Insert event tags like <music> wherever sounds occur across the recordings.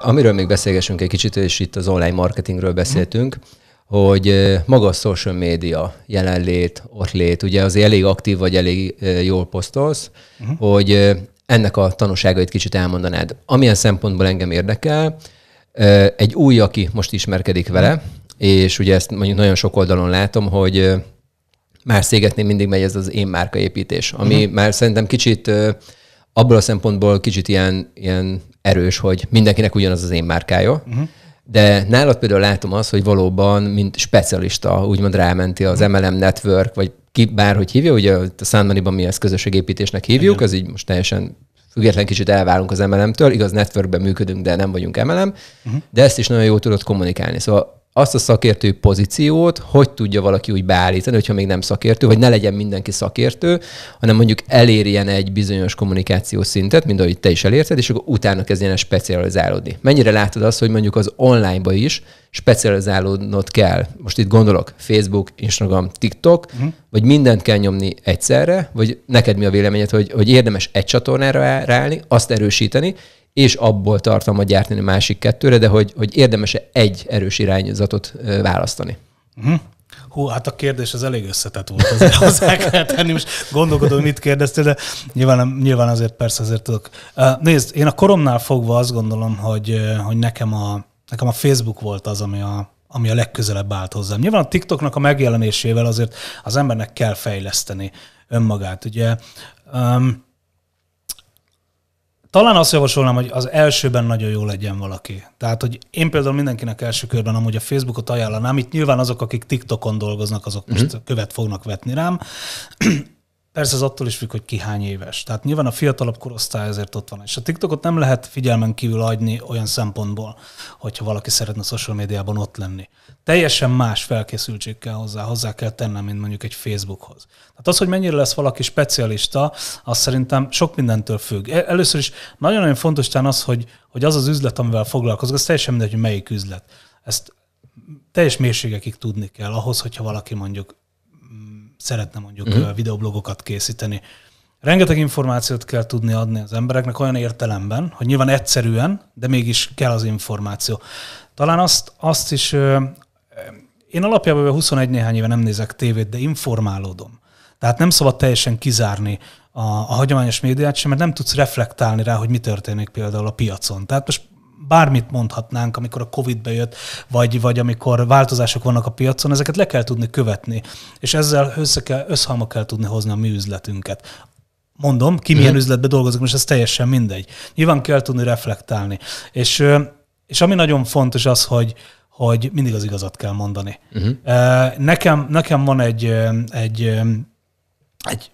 Amiről még beszélgessünk egy kicsit, és itt az online marketingről beszéltünk, hogy maga a social media jelenlét, lét, ugye azért elég aktív vagy, elég jól posztolsz, uh-huh. hogy ennek a tanulságait kicsit elmondanád. Amilyen szempontból engem érdekel, egy új, aki most ismerkedik vele, és ugye ezt mondjuk nagyon sok oldalon látom, hogy már szégetni mindig megy ez az én márkaépítés, ami uh-huh. már szerintem kicsit abból a szempontból kicsit ilyen, ilyen erős, hogy mindenkinek ugyanaz az én márkája, uh-huh. de nálad például látom azt, hogy valóban, mint specialista, úgymond rámenti az MLM Network, vagy ki bárhogy hívja, ugye a Sunmoney-ban mi ezt közösségépítésnek hívjuk, az így most teljesen független kicsit elválunk az MLM-től, igaz, networkben működünk, de nem vagyunk MLM, uh-huh. Mhm. de ezt is nagyon jól tudod kommunikálni. Szóval azt a szakértő pozíciót, hogy tudja valaki úgy beállítani, hogyha még nem szakértő, vagy ne legyen mindenki szakértő, hanem mondjuk elérjen egy bizonyos kommunikációs szintet, mint ahogy te is elérted, és akkor utána kezdjen el specializálódni. Mennyire látod azt, hogy mondjuk az online-ba is specializálódnod kell? Most itt gondolok Facebook, Instagram, TikTok, uh-huh. vagy mindent kell nyomni egyszerre, vagy neked mi a véleményed, hogy, hogy érdemes egy csatornára ráállni, azt erősíteni, és abból tartalmat gyártani a másik kettőre, de hogy, hogy érdemes-e egy erős irányzatot választani. Uh-huh. Hú, hát a kérdés az elég összetett volt, azért <laughs> hozzá kell tenni, most gondolkodom, mit kérdeztél, de nyilván, nyilván azért persze azért tudok. Nézd, én a koromnál fogva azt gondolom, hogy, hogy nekem, a, nekem a Facebook volt az, ami a, ami a legközelebb állt hozzám. Nyilván a TikToknak a megjelenésével azért az embernek kell fejleszteni önmagát. Ugye um, talán azt javasolnám, hogy az elsőben nagyon jó legyen valaki. Tehát, hogy én például mindenkinek első körben amúgy a Facebookot ajánlanám, itt nyilván azok, akik TikTokon dolgoznak, azok mhm. most uh-huh. követ fognak vetni rám. Persze ez attól is függ, hogy ki hány éves. Tehát nyilván a fiatalabb korosztály ezért ott van. És a TikTokot nem lehet figyelmen kívül hagyni olyan szempontból, hogyha valaki szeretne social médiában ott lenni. Teljesen más felkészültség kell hozzá, hozzá kell tennem, mint mondjuk egy Facebookhoz. Tehát az, hogy mennyire lesz valaki specialista, az szerintem sok mindentől függ. E, először is nagyon-nagyon fontos tán az, hogy, hogy az az üzlet, amivel foglalkozok, az teljesen mindegy, hogy melyik üzlet. Ezt teljes mélységekig tudni kell ahhoz, hogyha valaki mondjuk szeretne mondjuk uh-huh. videoblogokat készíteni. Rengeteg információt kell tudni adni az embereknek olyan értelemben, hogy nyilván egyszerűen, de mégis kell az információ. Talán azt, azt is, én alapjában 21 néhány éve nem nézek tévét, de informálódom. Tehát nem szabad teljesen kizárni a, a hagyományos médiát sem, mert nem tudsz reflektálni rá, hogy mi történik például a piacon. Tehát most bármit mondhatnánk, amikor a Covid bejött, vagy, vagy amikor változások vannak a piacon, ezeket le kell tudni követni. És ezzel össze kell, összhalma kell tudni hozni a mi üzletünket mondom, ki milyen mm. üzletbe dolgozik, most ez teljesen mindegy. Nyilván kell tudni reflektálni. És, és ami nagyon fontos az, hogy hogy mindig az igazat kell mondani. Uh-huh. Nekem, nekem van egy, egy, egy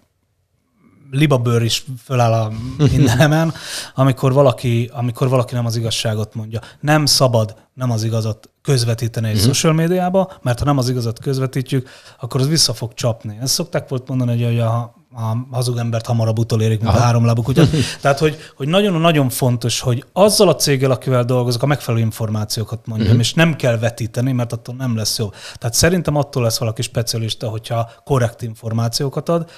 libabőr is föláll a mindenemen, amikor valaki, amikor valaki nem az igazságot mondja. Nem szabad nem az igazat közvetíteni egy uh-huh. social médiába, mert ha nem az igazat közvetítjük, akkor az vissza fog csapni. Ezt szokták volt mondani, hogy a a hazug embert hamarabb utolérik, mint Aha. a három lábuk. kutyát. <laughs> Tehát, hogy, hogy nagyon-nagyon fontos, hogy azzal a céggel, akivel dolgozok, a megfelelő információkat mondjam, uh-huh. és nem kell vetíteni, mert attól nem lesz jó. Tehát szerintem attól lesz valaki specialista, hogyha korrekt információkat ad,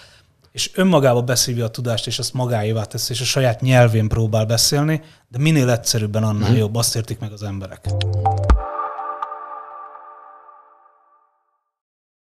és önmagába beszívja a tudást, és azt magáévá teszi, és a saját nyelvén próbál beszélni, de minél egyszerűbben annál mm. jobb, azt értik meg az emberek.